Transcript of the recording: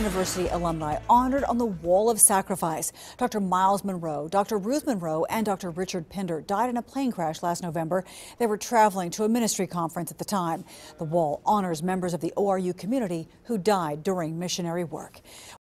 University alumni honored on the Wall of Sacrifice. Dr. Miles Monroe, Dr. Ruth Monroe, and Dr. Richard Pinder died in a plane crash last November. They were traveling to a ministry conference at the time. The wall honors members of the ORU community who died during missionary work.